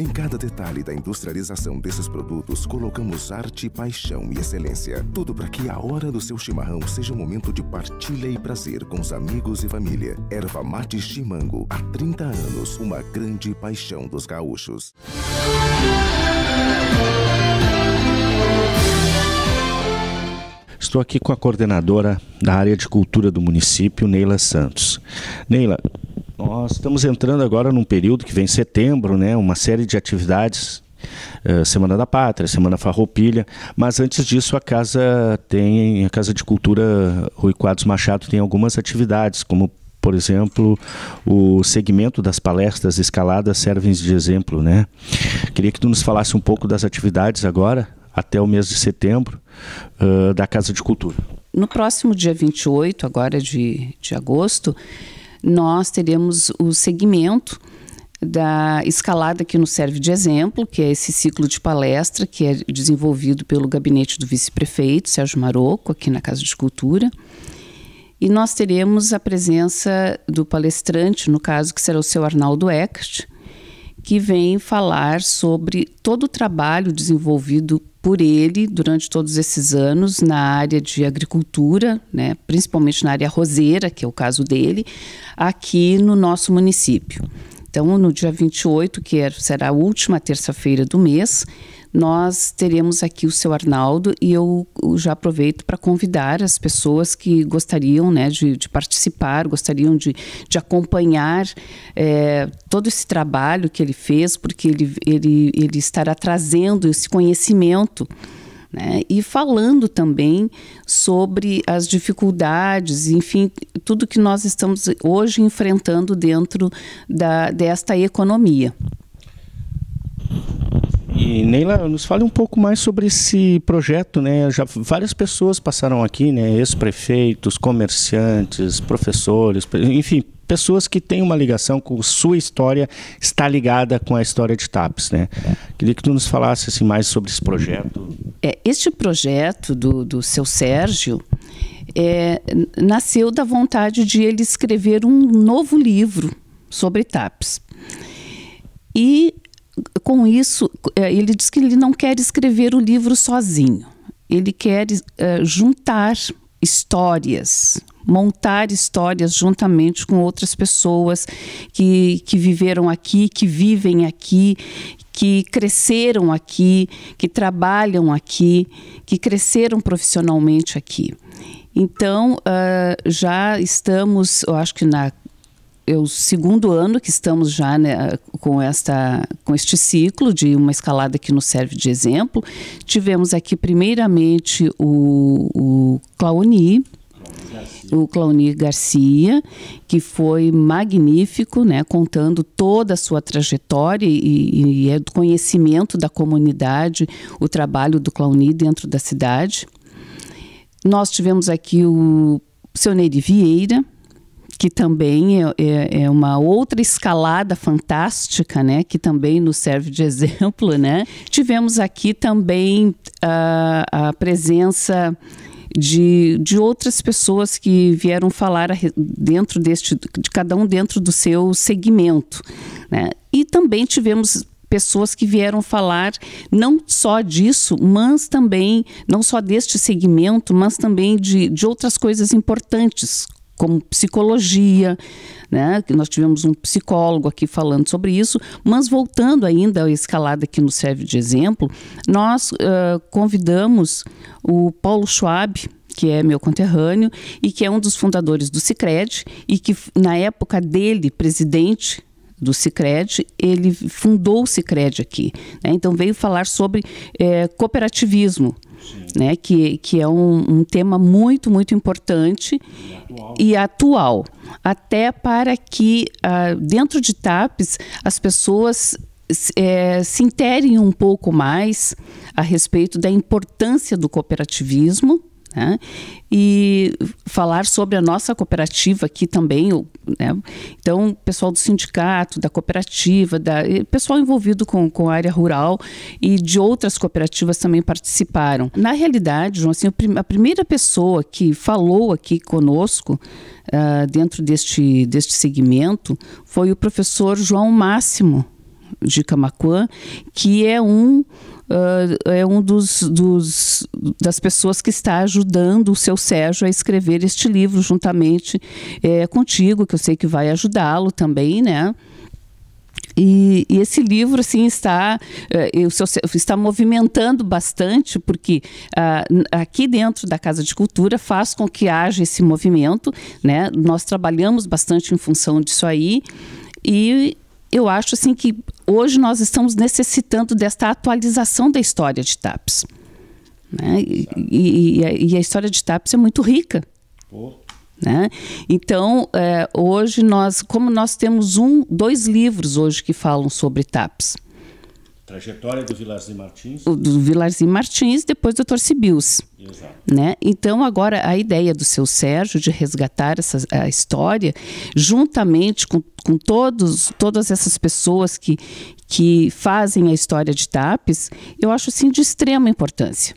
Em cada detalhe da industrialização desses produtos, colocamos arte, paixão e excelência. Tudo para que a hora do seu chimarrão seja um momento de partilha e prazer com os amigos e família. Erva Mate Chimango, há 30 anos, uma grande paixão dos gaúchos. Estou aqui com a coordenadora da área de cultura do município, Neila Santos. Neila, nós estamos entrando agora num período que vem setembro, né? Uma série de atividades eh, Semana da Pátria, Semana Farroupilha, mas antes disso a casa tem a Casa de Cultura Rui Quadros Machado tem algumas atividades, como por exemplo, o segmento das palestras escaladas servem de exemplo, né? Queria que tu nos falasse um pouco das atividades agora, até o mês de setembro, uh, da Casa de Cultura. No próximo dia 28, agora de, de agosto, nós teremos o segmento da escalada que nos serve de exemplo, que é esse ciclo de palestra que é desenvolvido pelo gabinete do vice-prefeito, Sérgio Maroco, aqui na Casa de Cultura. E nós teremos a presença do palestrante, no caso, que será o seu Arnaldo Eckert, que vem falar sobre todo o trabalho desenvolvido por ele durante todos esses anos na área de agricultura, né, principalmente na área roseira, que é o caso dele, aqui no nosso município. Então, no dia 28, que é, será a última terça-feira do mês, nós teremos aqui o seu Arnaldo e eu já aproveito para convidar as pessoas que gostariam né, de, de participar, gostariam de, de acompanhar é, todo esse trabalho que ele fez, porque ele, ele, ele estará trazendo esse conhecimento. Né? E falando também sobre as dificuldades, enfim, tudo que nós estamos hoje enfrentando dentro da, desta economia. Neila, nos fale um pouco mais sobre esse projeto, né? Já várias pessoas passaram aqui, né? Ex-prefeitos, comerciantes, professores, enfim, pessoas que têm uma ligação com sua história está ligada com a história de TAPS, né? Queria que tu nos falasse assim, mais sobre esse projeto. É, este projeto do, do seu Sérgio é, nasceu da vontade de ele escrever um novo livro sobre TAPS. E com isso, é, ele diz que ele não quer escrever o livro sozinho. Ele quer uh, juntar histórias, montar histórias juntamente com outras pessoas que, que viveram aqui, que vivem aqui, que cresceram aqui, que trabalham aqui, que cresceram profissionalmente aqui. Então, uh, já estamos, eu acho que na é o segundo ano que estamos já né, com, esta, com este ciclo de uma escalada que nos serve de exemplo. Tivemos aqui primeiramente o, o o Clauni Garcia, que foi magnífico, né, contando toda a sua trajetória e, e, é conhecimento da comunidade, o trabalho do Clauni dentro da cidade. Nós tivemos aqui o Sioneri Vieira, que também é, é, é, uma outra escalada fantástica, né? Que também nos serve de exemplo, né? Tivemos aqui também a, ah, a presença de, de outras pessoas que vieram falar dentro deste, de cada um dentro do seu segmento, né? E também tivemos pessoas que vieram falar não só disso, mas também, não só deste segmento, mas também de, de outras coisas importantes, como psicologia, né? Nós tivemos um psicólogo aqui falando sobre isso, mas voltando ainda à escalada que nos serve de exemplo, nós uh, convidamos o Paulo Schwab, que é meu conterrâneo e que é um dos fundadores do Sicredi e que na época dele presidente do Cicred, ele fundou o Cicred aqui. Né? Então veio falar sobre é, cooperativismo. Né, que, que é um, um, tema muito, muito importante e atual, e atual até para que ah, dentro de TAPES as pessoas é, se interem um pouco mais a respeito da importância do cooperativismo né, e falar sobre a nossa cooperativa aqui também. Né? Então, pessoal do sindicato, da cooperativa, da, pessoal envolvido com, com a área rural e de outras cooperativas também participaram. Na realidade, João, assim, a primeira pessoa que falou aqui conosco uh, dentro deste, deste segmento foi o professor João Máximo de Camacuã, que é um uh, é um dos, dos, das pessoas que está ajudando o seu Sérgio a escrever este livro juntamente é, contigo, que eu sei que vai ajudá-lo também, né? E, e, esse livro assim está eh, o seu, está movimentando bastante porque uh, aqui dentro da casa de cultura faz com que haja esse movimento, né? Nós trabalhamos bastante em função disso aí e eu acho assim que hoje nós estamos necessitando desta atualização da história de TAPS. Né? E, e, e, a, história de TAPS é muito rica. Oh. Né? Então, é, hoje nós, como nós temos um, dois livros hoje que falam sobre TAPS, Trajetória do Vilarzi Martins. O, do Vilarzi Martins, depois do Dr. Sibius. Exato. Né? Então, agora, a ideia do seu Sérgio de resgatar essa a história, juntamente com, com todos, todas essas pessoas que, que fazem a história de TAPES, eu acho, sim, de extrema importância.